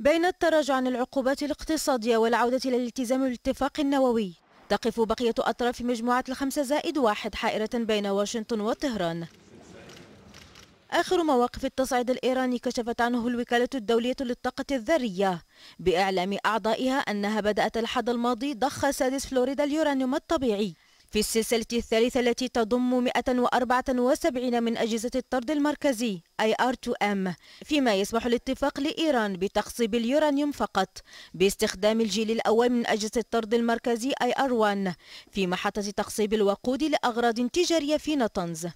بين التراجع عن العقوبات الاقتصادية والعودة إلى الالتزام بالاتفاق النووي تقف بقية أطراف مجموعة الخمسة زائد واحد حائرة بين واشنطن وطهران آخر مواقف التصعيد الإيراني كشفت عنه الوكالة الدولية للطاقة الذرية بإعلام أعضائها أنها بدأت الحد الماضي ضخ سادس فلوريدا اليورانيوم الطبيعي في السلسلة الثالثة التي تضم 174 من أجهزة الطرد المركزي اي R2M فيما يسمح الاتفاق لإيران بتخصيب اليورانيوم فقط باستخدام الجيل الأول من أجهزة الطرد المركزي اي R1 في محطة تخصيب الوقود لأغراض تجارية في نطنز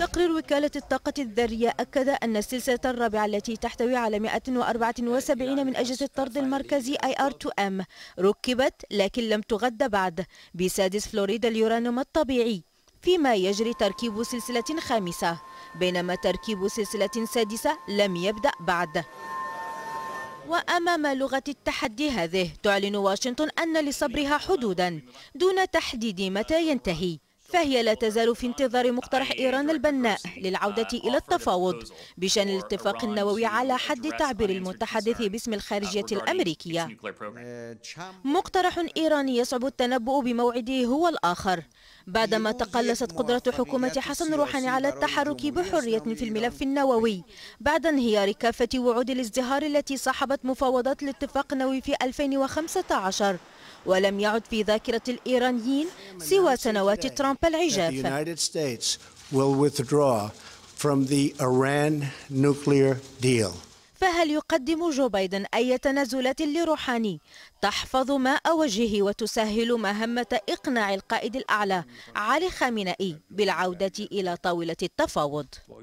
تقرير وكالة الطاقة الذرية أكد أن السلسلة الرابعة التي تحتوي على 174 من أجهزة الطرد المركزي IR2M ركبت لكن لم تغذى بعد بسادس فلوريدا اليورانيوم الطبيعي فيما يجري تركيب سلسلة خامسة بينما تركيب سلسلة سادسة لم يبدأ بعد وأمام لغة التحدي هذه تعلن واشنطن أن لصبرها حدودا دون تحديد متى ينتهي فهي لا تزال في انتظار مقترح إيران البناء للعودة إلى التفاوض بشأن الاتفاق النووي على حد تعبير المتحدث باسم الخارجية الأمريكية مقترح إيراني يصعب التنبؤ بموعده هو الآخر بعدما تقلصت قدرة حكومة حسن روحاني على التحرك بحرية في الملف النووي بعد انهيار كافة وعود الازدهار التي صاحبت مفاوضات الاتفاق النووي في 2015 ولم يعد في ذاكرة الإيرانيين سوى سنوات ترامب العجاف فهل يقدم جو بايدن أي تنازلات لروحاني تحفظ ماء وجهه وتسهل مهمة إقناع القائد الأعلى علي خامنئي بالعودة إلى طاولة التفاوض